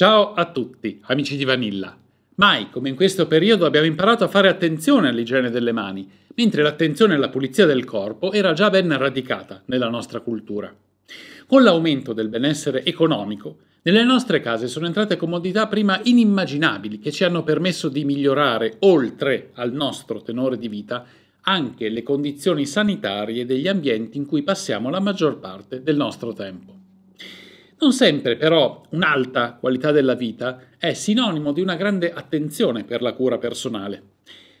Ciao a tutti, amici di Vanilla. Mai come in questo periodo abbiamo imparato a fare attenzione all'igiene delle mani, mentre l'attenzione alla pulizia del corpo era già ben radicata nella nostra cultura. Con l'aumento del benessere economico, nelle nostre case sono entrate comodità prima inimmaginabili che ci hanno permesso di migliorare, oltre al nostro tenore di vita, anche le condizioni sanitarie degli ambienti in cui passiamo la maggior parte del nostro tempo. Non sempre però un'alta qualità della vita è sinonimo di una grande attenzione per la cura personale.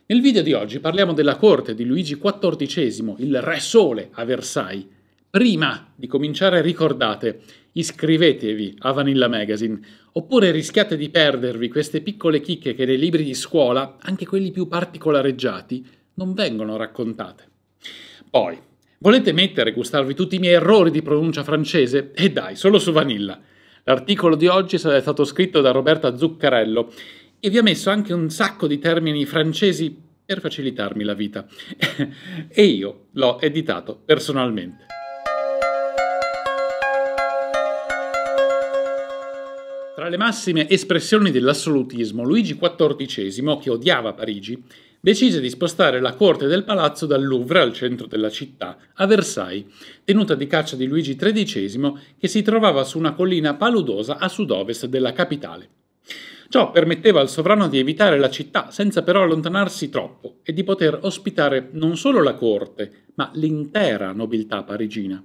Nel video di oggi parliamo della corte di Luigi XIV, il Re Sole a Versailles. Prima di cominciare ricordate, iscrivetevi a Vanilla Magazine, oppure rischiate di perdervi queste piccole chicche che nei libri di scuola, anche quelli più particolareggiati, non vengono raccontate. Poi, Volete mettere e gustarvi tutti i miei errori di pronuncia francese? E dai, solo su Vanilla. L'articolo di oggi è stato scritto da Roberta Zuccarello e vi ha messo anche un sacco di termini francesi per facilitarmi la vita. e io l'ho editato personalmente. Tra le massime espressioni dell'assolutismo, Luigi XIV, che odiava Parigi, decise di spostare la corte del palazzo dal Louvre al centro della città, a Versailles, tenuta di caccia di Luigi XIII che si trovava su una collina paludosa a sud-ovest della capitale. Ciò permetteva al sovrano di evitare la città senza però allontanarsi troppo e di poter ospitare non solo la corte, ma l'intera nobiltà parigina.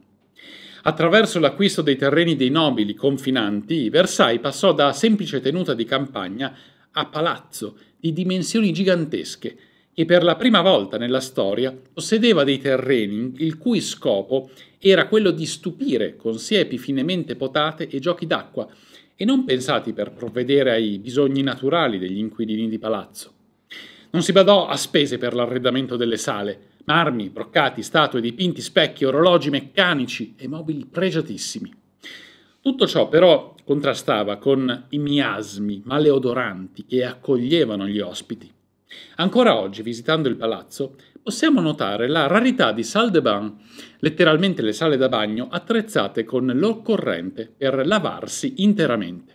Attraverso l'acquisto dei terreni dei nobili confinanti, Versailles passò da semplice tenuta di campagna a palazzo di dimensioni gigantesche che per la prima volta nella storia possedeva dei terreni il cui scopo era quello di stupire con siepi finemente potate e giochi d'acqua e non pensati per provvedere ai bisogni naturali degli inquilini di palazzo. Non si badò a spese per l'arredamento delle sale, marmi, broccati, statue, dipinti, specchi, orologi meccanici e mobili pregiatissimi. Tutto ciò però contrastava con i miasmi maleodoranti che accoglievano gli ospiti. Ancora oggi, visitando il palazzo, possiamo notare la rarità di salle de bain, letteralmente le sale da bagno attrezzate con l'occorrente per lavarsi interamente.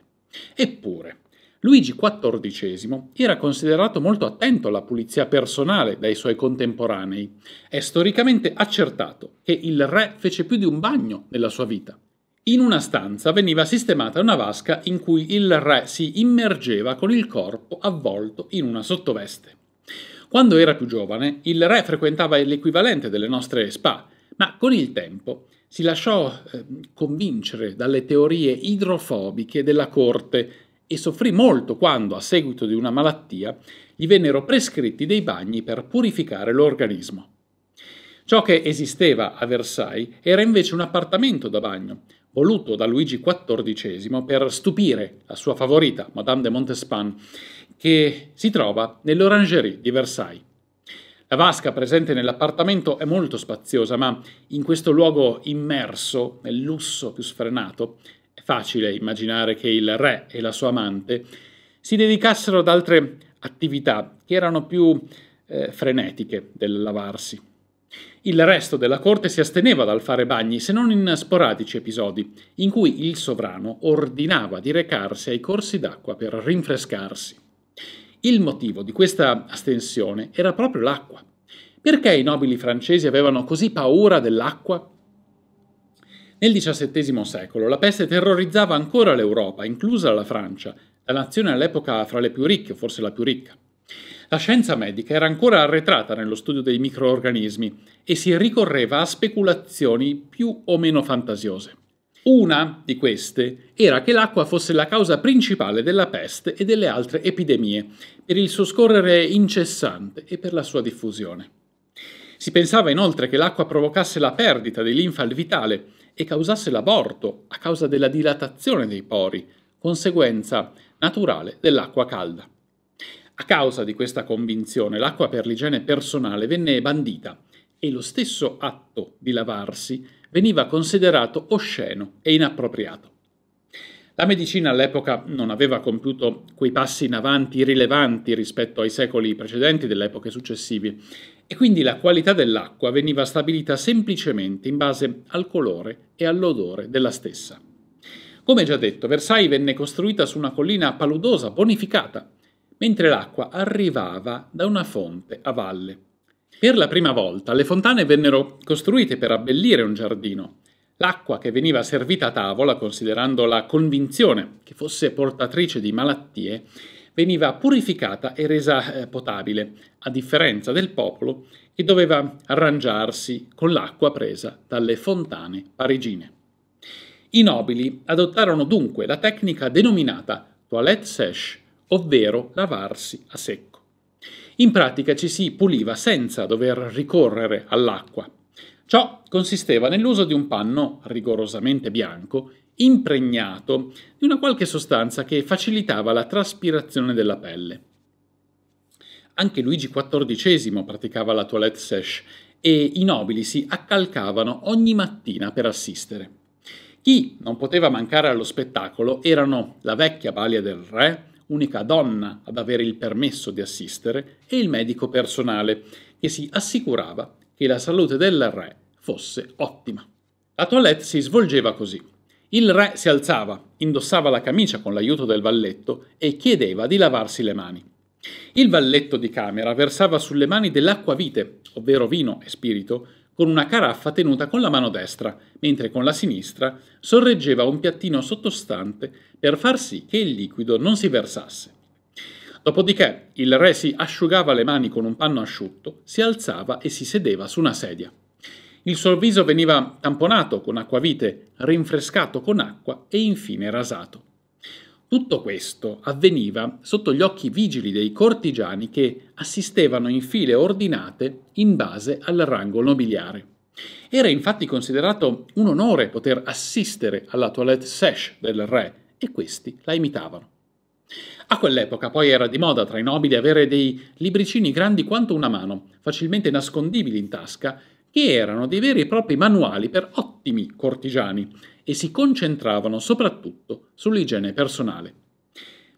Eppure, Luigi XIV era considerato molto attento alla pulizia personale dai suoi contemporanei. È storicamente accertato che il re fece più di un bagno nella sua vita. In una stanza veniva sistemata una vasca in cui il re si immergeva con il corpo avvolto in una sottoveste. Quando era più giovane, il re frequentava l'equivalente delle nostre spa, ma con il tempo si lasciò eh, convincere dalle teorie idrofobiche della corte e soffrì molto quando, a seguito di una malattia, gli vennero prescritti dei bagni per purificare l'organismo. Ciò che esisteva a Versailles era invece un appartamento da bagno, voluto da Luigi XIV per stupire la sua favorita, Madame de Montespan, che si trova nell'Orangerie di Versailles. La vasca presente nell'appartamento è molto spaziosa, ma in questo luogo immerso nel lusso più sfrenato è facile immaginare che il re e la sua amante si dedicassero ad altre attività che erano più eh, frenetiche del lavarsi. Il resto della corte si asteneva dal fare bagni, se non in sporadici episodi, in cui il sovrano ordinava di recarsi ai corsi d'acqua per rinfrescarsi. Il motivo di questa astensione era proprio l'acqua. Perché i nobili francesi avevano così paura dell'acqua? Nel XVII secolo la peste terrorizzava ancora l'Europa, inclusa la Francia, la nazione all'epoca fra le più ricche, forse la più ricca. La scienza medica era ancora arretrata nello studio dei microorganismi e si ricorreva a speculazioni più o meno fantasiose. Una di queste era che l'acqua fosse la causa principale della peste e delle altre epidemie, per il suo scorrere incessante e per la sua diffusione. Si pensava inoltre che l'acqua provocasse la perdita di linfa vitale e causasse l'aborto a causa della dilatazione dei pori, conseguenza naturale dell'acqua calda. A causa di questa convinzione l'acqua per l'igiene personale venne bandita e lo stesso atto di lavarsi veniva considerato osceno e inappropriato. La medicina all'epoca non aveva compiuto quei passi in avanti rilevanti rispetto ai secoli precedenti delle epoche successive e quindi la qualità dell'acqua veniva stabilita semplicemente in base al colore e all'odore della stessa. Come già detto, Versailles venne costruita su una collina paludosa, bonificata, mentre l'acqua arrivava da una fonte a valle. Per la prima volta le fontane vennero costruite per abbellire un giardino. L'acqua che veniva servita a tavola, considerando la convinzione che fosse portatrice di malattie, veniva purificata e resa eh, potabile, a differenza del popolo che doveva arrangiarsi con l'acqua presa dalle fontane parigine. I nobili adottarono dunque la tecnica denominata toilette sèche, ovvero lavarsi a secco. In pratica ci si puliva senza dover ricorrere all'acqua. Ciò consisteva nell'uso di un panno rigorosamente bianco impregnato di una qualche sostanza che facilitava la traspirazione della pelle. Anche Luigi XIV praticava la toilette sèche e i nobili si accalcavano ogni mattina per assistere. Chi non poteva mancare allo spettacolo erano la vecchia balia del re, unica donna ad avere il permesso di assistere, e il medico personale, che si assicurava che la salute del re fosse ottima. La toilette si svolgeva così. Il re si alzava, indossava la camicia con l'aiuto del valletto e chiedeva di lavarsi le mani. Il valletto di camera versava sulle mani dell'acquavite, ovvero vino e spirito, con una caraffa tenuta con la mano destra, mentre con la sinistra sorreggeva un piattino sottostante per far sì che il liquido non si versasse. Dopodiché il re si asciugava le mani con un panno asciutto, si alzava e si sedeva su una sedia. Il suo viso veniva tamponato con acquavite, rinfrescato con acqua e infine rasato. Tutto questo avveniva sotto gli occhi vigili dei cortigiani che assistevano in file ordinate in base al rango nobiliare. Era infatti considerato un onore poter assistere alla toilette sèche del re e questi la imitavano. A quell'epoca poi era di moda tra i nobili avere dei libricini grandi quanto una mano, facilmente nascondibili in tasca, che erano dei veri e propri manuali per ottimi cortigiani e si concentravano soprattutto sull'igiene personale.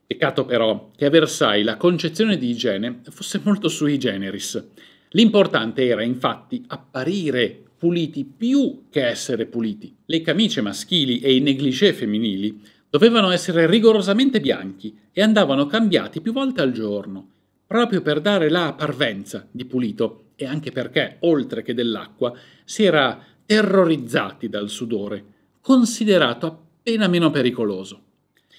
Peccato però che a Versailles la concezione di igiene fosse molto sui generis. L'importante era infatti apparire puliti più che essere puliti. Le camicie maschili e i negligé femminili dovevano essere rigorosamente bianchi e andavano cambiati più volte al giorno, proprio per dare la parvenza di pulito e anche perché, oltre che dell'acqua, si era terrorizzati dal sudore, considerato appena meno pericoloso.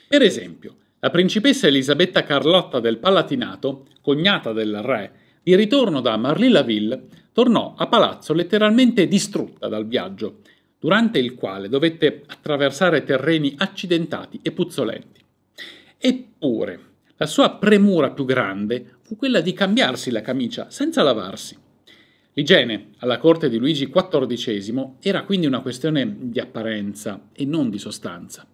Per esempio, la principessa Elisabetta Carlotta del Palatinato, cognata del re, di ritorno da Marly-la-Ville, tornò a palazzo letteralmente distrutta dal viaggio, durante il quale dovette attraversare terreni accidentati e puzzolenti. Eppure, la sua premura più grande fu quella di cambiarsi la camicia senza lavarsi. L'igiene alla corte di Luigi XIV era quindi una questione di apparenza e non di sostanza.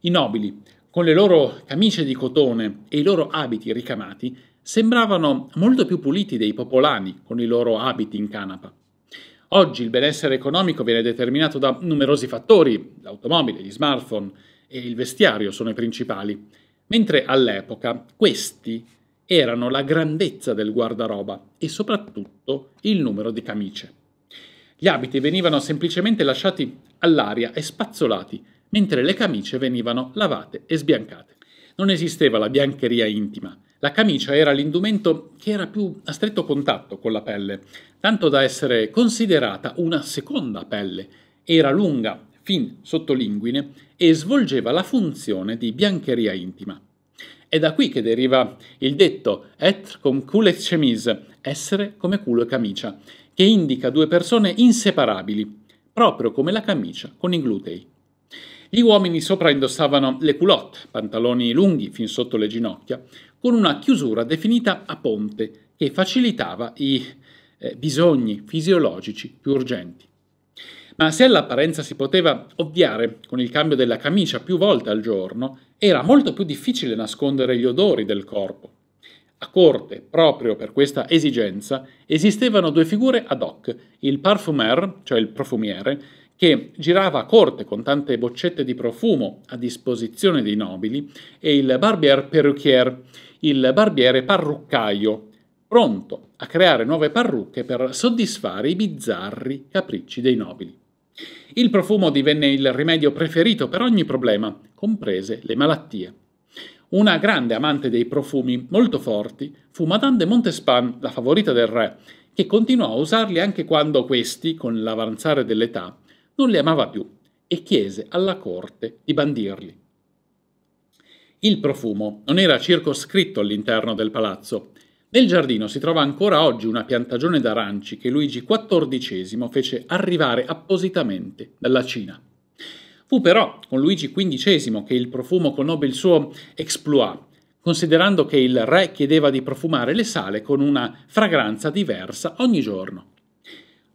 I nobili, con le loro camicie di cotone e i loro abiti ricamati, sembravano molto più puliti dei popolani con i loro abiti in canapa. Oggi il benessere economico viene determinato da numerosi fattori, l'automobile, gli smartphone e il vestiario sono i principali, mentre all'epoca questi erano la grandezza del guardaroba e soprattutto il numero di camicie. Gli abiti venivano semplicemente lasciati all'aria e spazzolati, mentre le camicie venivano lavate e sbiancate. Non esisteva la biancheria intima. La camicia era l'indumento che era più a stretto contatto con la pelle, tanto da essere considerata una seconda pelle. Era lunga, fin sottolinguine, e svolgeva la funzione di biancheria intima. È da qui che deriva il detto être comme cul et chemise, essere come culo e camicia, che indica due persone inseparabili, proprio come la camicia con i glutei. Gli uomini sopra indossavano le culotte, pantaloni lunghi fin sotto le ginocchia, con una chiusura definita a ponte che facilitava i eh, bisogni fisiologici più urgenti. Ma se all'apparenza si poteva ovviare con il cambio della camicia più volte al giorno, era molto più difficile nascondere gli odori del corpo. A corte, proprio per questa esigenza, esistevano due figure ad hoc, il parfumer, cioè il profumiere, che girava a corte con tante boccette di profumo a disposizione dei nobili, e il barbier perruquier, il barbiere parruccaio, pronto a creare nuove parrucche per soddisfare i bizzarri capricci dei nobili. Il profumo divenne il rimedio preferito per ogni problema, comprese le malattie. Una grande amante dei profumi molto forti fu Madame de Montespan, la favorita del re, che continuò a usarli anche quando questi, con l'avanzare dell'età, non li amava più e chiese alla corte di bandirli. Il profumo non era circoscritto all'interno del palazzo, nel giardino si trova ancora oggi una piantagione d'aranci che Luigi XIV fece arrivare appositamente dalla Cina. Fu però con Luigi XV che il profumo conobbe il suo exploit, considerando che il re chiedeva di profumare le sale con una fragranza diversa ogni giorno.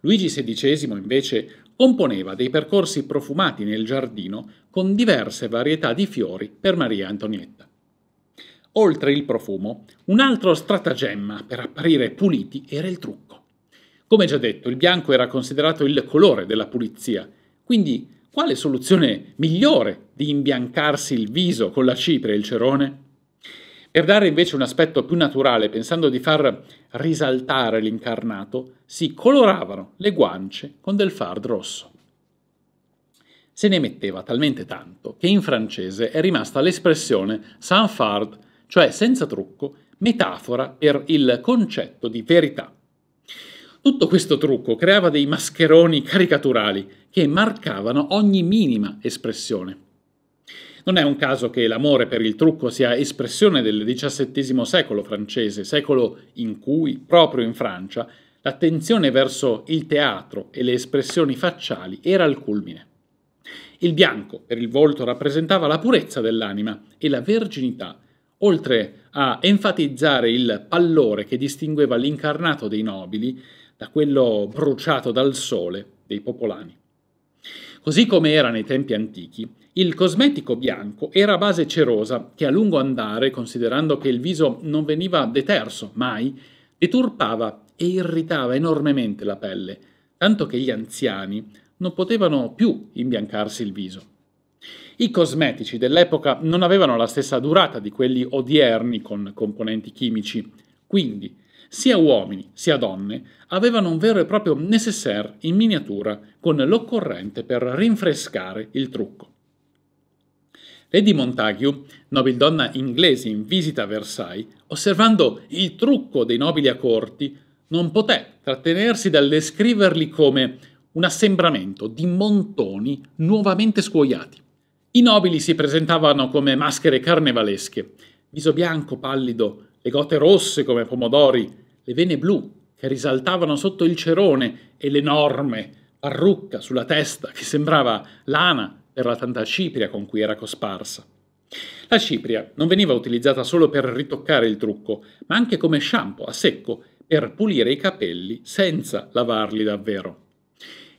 Luigi XVI invece componeva dei percorsi profumati nel giardino con diverse varietà di fiori per Maria Antonietta. Oltre il profumo, un altro stratagemma per apparire puliti era il trucco. Come già detto, il bianco era considerato il colore della pulizia, quindi quale soluzione migliore di imbiancarsi il viso con la cipria e il cerone? Per dare invece un aspetto più naturale, pensando di far risaltare l'incarnato, si coloravano le guance con del fard rosso. Se ne metteva talmente tanto che in francese è rimasta l'espressione sans fard cioè senza trucco, metafora per il concetto di verità. Tutto questo trucco creava dei mascheroni caricaturali che marcavano ogni minima espressione. Non è un caso che l'amore per il trucco sia espressione del XVII secolo francese, secolo in cui, proprio in Francia, l'attenzione verso il teatro e le espressioni facciali era al culmine. Il bianco per il volto rappresentava la purezza dell'anima e la verginità Oltre a enfatizzare il pallore che distingueva l'incarnato dei nobili da quello bruciato dal sole dei popolani. Così come era nei tempi antichi, il cosmetico bianco era a base cerosa che a lungo andare, considerando che il viso non veniva deterso mai, deturpava e irritava enormemente la pelle, tanto che gli anziani non potevano più imbiancarsi il viso. I cosmetici dell'epoca non avevano la stessa durata di quelli odierni con componenti chimici, quindi sia uomini sia donne avevano un vero e proprio nécessaire in miniatura con l'occorrente per rinfrescare il trucco. Lady Montague, nobildonna inglese in visita a Versailles, osservando il trucco dei nobili a corti, non poté trattenersi dal descriverli come un assembramento di montoni nuovamente scuoiati. I nobili si presentavano come maschere carnevalesche, viso bianco pallido, le gote rosse come pomodori, le vene blu che risaltavano sotto il cerone e l'enorme parrucca sulla testa che sembrava lana per la tanta cipria con cui era cosparsa. La cipria non veniva utilizzata solo per ritoccare il trucco, ma anche come shampoo a secco per pulire i capelli senza lavarli davvero.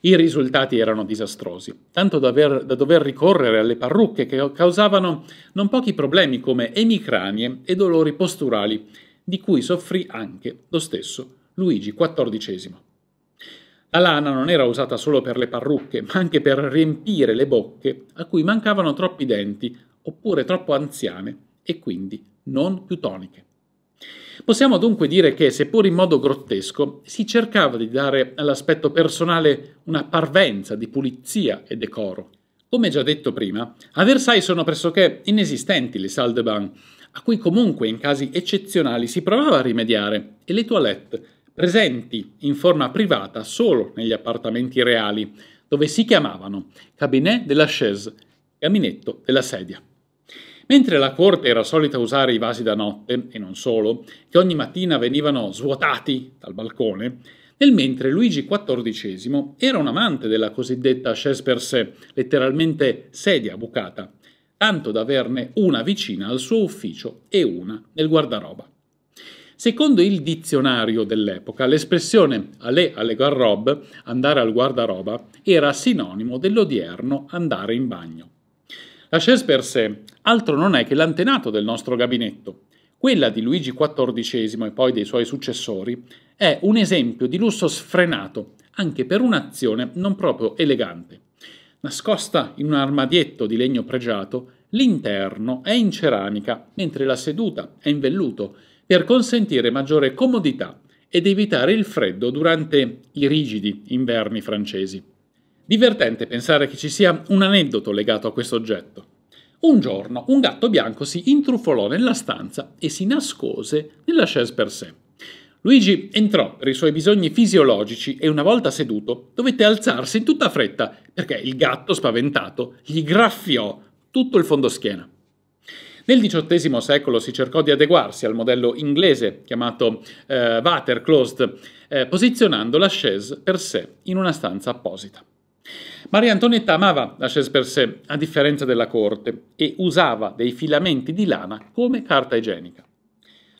I risultati erano disastrosi, tanto da, aver, da, dover ricorrere alle parrucche che causavano non pochi problemi come emicranie e dolori posturali, di cui soffrì anche lo stesso Luigi XIV. La lana non era usata solo per le parrucche, ma anche per riempire le bocche a cui mancavano troppi denti oppure troppo anziane e quindi non più toniche. Possiamo dunque dire che, seppur in modo grottesco, si cercava di dare all'aspetto personale una parvenza di pulizia e decoro. Come già detto prima, a Versailles sono pressoché inesistenti le salle de bain, a cui comunque in casi eccezionali si provava a rimediare, e le toilette, presenti in forma privata solo negli appartamenti reali, dove si chiamavano Cabinet de la Chaise, gabinetto della sedia. Mentre la corte era solita usare i vasi da notte, e non solo, che ogni mattina venivano svuotati dal balcone, nel mentre Luigi XIV era un amante della cosiddetta chaise per sé, letteralmente sedia bucata, tanto da averne una vicina al suo ufficio e una nel guardaroba. Secondo il dizionario dell'epoca, l'espressione aller alle garrobe, andare al guardaroba, era sinonimo dell'odierno andare in bagno. La chaise per sé altro non è che l'antenato del nostro gabinetto. Quella di Luigi XIV e poi dei suoi successori è un esempio di lusso sfrenato, anche per un'azione non proprio elegante. Nascosta in un armadietto di legno pregiato, l'interno è in ceramica, mentre la seduta è in velluto, per consentire maggiore comodità ed evitare il freddo durante i rigidi inverni francesi. Divertente pensare che ci sia un aneddoto legato a questo oggetto. Un giorno un gatto bianco si intrufolò nella stanza e si nascose nella chaise per sé. Luigi entrò per i suoi bisogni fisiologici e una volta seduto dovette alzarsi in tutta fretta perché il gatto, spaventato, gli graffiò tutto il fondoschiena. Nel XVIII secolo si cercò di adeguarsi al modello inglese chiamato eh, water closed, eh, posizionando la chaise per sé in una stanza apposita. Maria Antonietta amava la Chasse-Percé, a differenza della corte, e usava dei filamenti di lana come carta igienica.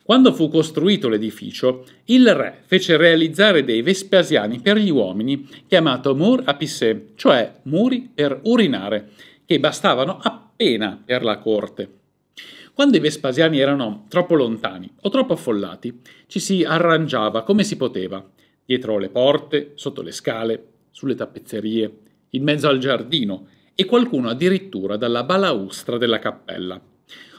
Quando fu costruito l'edificio, il re fece realizzare dei vespasiani per gli uomini, chiamato mur à pisser, cioè muri per urinare, che bastavano appena per la corte. Quando i vespasiani erano troppo lontani o troppo affollati, ci si arrangiava come si poteva, dietro le porte, sotto le scale, sulle tappezzerie, in mezzo al giardino e qualcuno addirittura dalla balaustra della cappella.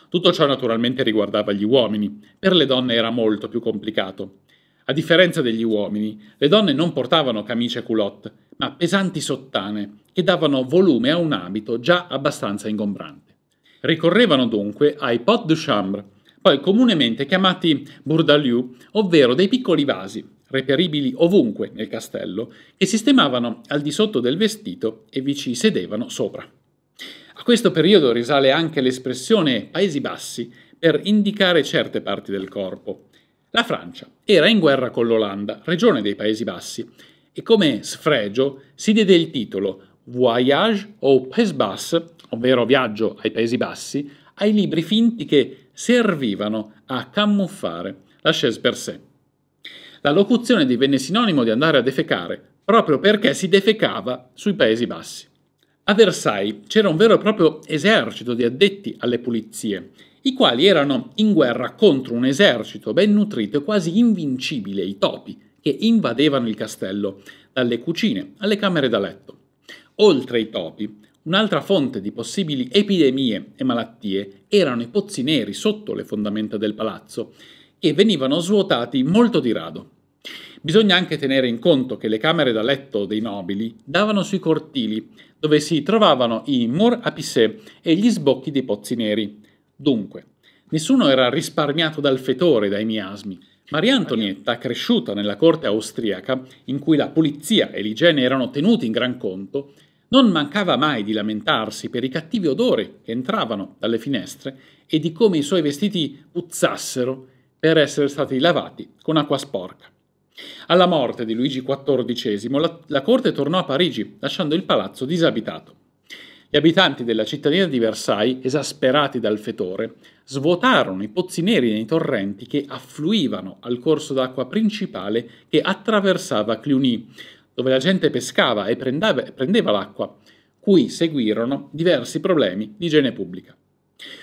Tutto ciò naturalmente riguardava gli uomini, per le donne era molto più complicato. A differenza degli uomini, le donne non portavano camicie culotte, ma pesanti sottane che davano volume a un abito già abbastanza ingombrante. Ricorrevano dunque ai pot de chambre, poi comunemente chiamati bourdalieu, ovvero dei piccoli vasi, reperibili ovunque nel castello, che si sistemavano al di sotto del vestito e vi ci sedevano sopra. A questo periodo risale anche l'espressione Paesi Bassi per indicare certe parti del corpo. La Francia era in guerra con l'Olanda, regione dei Paesi Bassi, e come sfregio si diede il titolo Voyage au Pays Bas, ovvero Viaggio ai Paesi Bassi, ai libri finti che servivano a camuffare la chaise per sé. La locuzione divenne sinonimo di andare a defecare, proprio perché si defecava sui Paesi Bassi. A Versailles c'era un vero e proprio esercito di addetti alle pulizie, i quali erano in guerra contro un esercito ben nutrito e quasi invincibile, i topi, che invadevano il castello, dalle cucine alle camere da letto. Oltre ai topi, un'altra fonte di possibili epidemie e malattie erano i pozzi neri sotto le fondamenta del palazzo, e venivano svuotati molto di rado. Bisogna anche tenere in conto che le camere da letto dei nobili davano sui cortili, dove si trovavano i mur a pissé e gli sbocchi dei pozzi neri. Dunque, nessuno era risparmiato dal fetore, dai miasmi. Maria Antonietta, cresciuta nella corte austriaca, in cui la pulizia e l'igiene erano tenuti in gran conto, non mancava mai di lamentarsi per i cattivi odori che entravano dalle finestre e di come i suoi vestiti puzzassero per essere stati lavati con acqua sporca. Alla morte di Luigi XIV la, la corte tornò a Parigi, lasciando il palazzo disabitato. Gli abitanti della cittadina di Versailles, esasperati dal fetore, svuotarono i pozzi neri nei torrenti che affluivano al corso d'acqua principale che attraversava Cluny, dove la gente pescava e prendeva l'acqua, cui seguirono diversi problemi di igiene pubblica.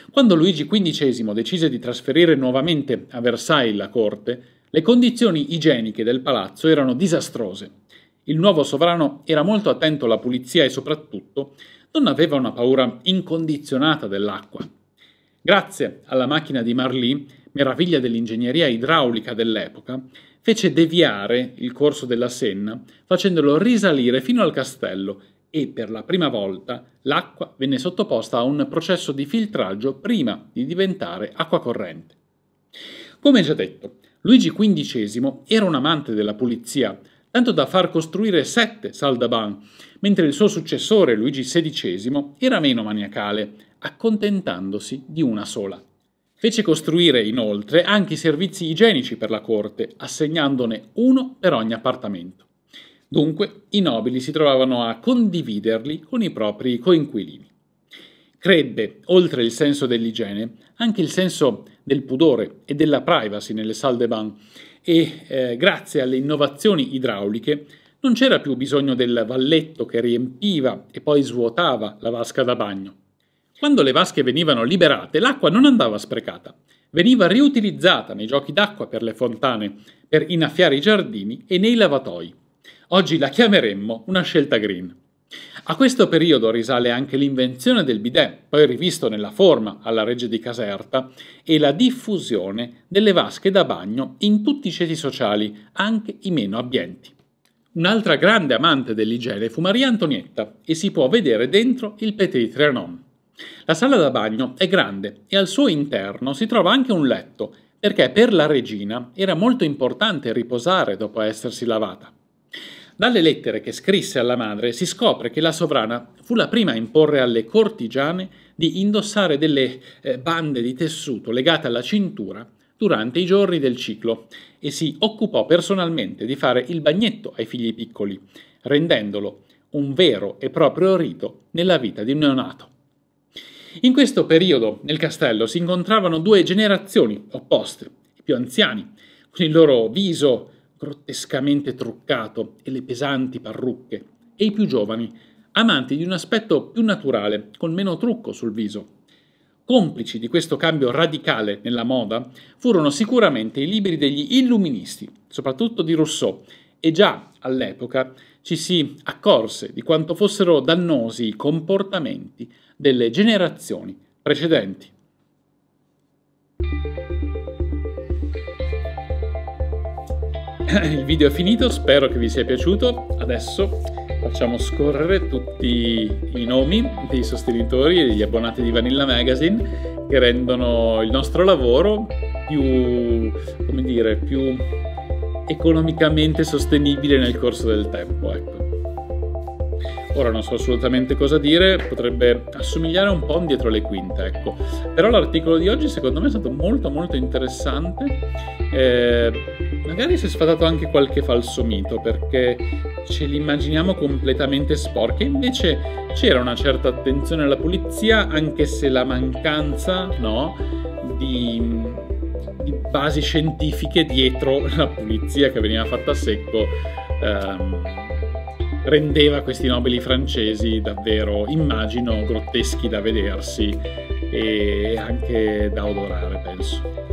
Quando Luigi XV decise di trasferire nuovamente a Versailles la corte, le condizioni igieniche del palazzo erano disastrose. Il nuovo sovrano era molto attento alla pulizia e soprattutto non aveva una paura incondizionata dell'acqua. Grazie alla macchina di Marly, meraviglia dell'ingegneria idraulica dell'epoca, fece deviare il corso della Senna facendolo risalire fino al castello e per la prima volta l'acqua venne sottoposta a un processo di filtraggio prima di diventare acqua corrente. Come già detto, Luigi XV era un amante della pulizia, tanto da far costruire sette saldaban, mentre il suo successore Luigi XVI era meno maniacale, accontentandosi di una sola. Fece costruire inoltre anche i servizi igienici per la corte, assegnandone uno per ogni appartamento. Dunque i nobili si trovavano a condividerli con i propri coinquilini. Crebbe, oltre il senso dell'igiene, anche il senso del pudore e della privacy nelle salle de bain e eh, grazie alle innovazioni idrauliche non c'era più bisogno del valletto che riempiva e poi svuotava la vasca da bagno. Quando le vasche venivano liberate, l'acqua non andava sprecata, veniva riutilizzata nei giochi d'acqua per le fontane, per innaffiare i giardini e nei lavatoi. Oggi la chiameremmo una scelta green. A questo periodo risale anche l'invenzione del bidet, poi rivisto nella forma alla regge di Caserta, e la diffusione delle vasche da bagno in tutti i ceti sociali, anche i meno abbienti. Un'altra grande amante dell'igiene fu Maria Antonietta e si può vedere dentro il Petit Trianon. La sala da bagno è grande e al suo interno si trova anche un letto, perché per la regina era molto importante riposare dopo essersi lavata. Dalle lettere che scrisse alla madre si scopre che la sovrana fu la prima a imporre alle cortigiane di indossare delle eh, bande di tessuto legate alla cintura durante i giorni del ciclo e si occupò personalmente di fare il bagnetto ai figli piccoli, rendendolo un vero e proprio rito nella vita di un neonato. In questo periodo nel castello si incontravano due generazioni opposte, i più anziani, con il loro viso grottescamente truccato e le pesanti parrucche, e i più giovani, amanti di un aspetto più naturale, con meno trucco sul viso. Complici di questo cambio radicale nella moda furono sicuramente i libri degli illuministi, soprattutto di Rousseau, e già all'epoca ci si accorse di quanto fossero dannosi i comportamenti delle generazioni precedenti. il video è finito, spero che vi sia piaciuto. Adesso facciamo scorrere tutti i nomi dei sostenitori e degli abbonati di Vanilla Magazine che rendono il nostro lavoro più, come dire, più economicamente sostenibile nel corso del tempo. Ecco. Ora non so assolutamente cosa dire, potrebbe assomigliare un po' indietro le quinte, ecco. Però l'articolo di oggi secondo me è stato molto molto interessante. Eh, magari si è sfatato anche qualche falso mito perché ce li immaginiamo completamente sporchi, invece c'era una certa attenzione alla pulizia, anche se la mancanza, no, di di basi scientifiche dietro la pulizia che veniva fatta a secco ehm, rendeva questi nobili francesi davvero, immagino, grotteschi da vedersi e anche da odorare, penso.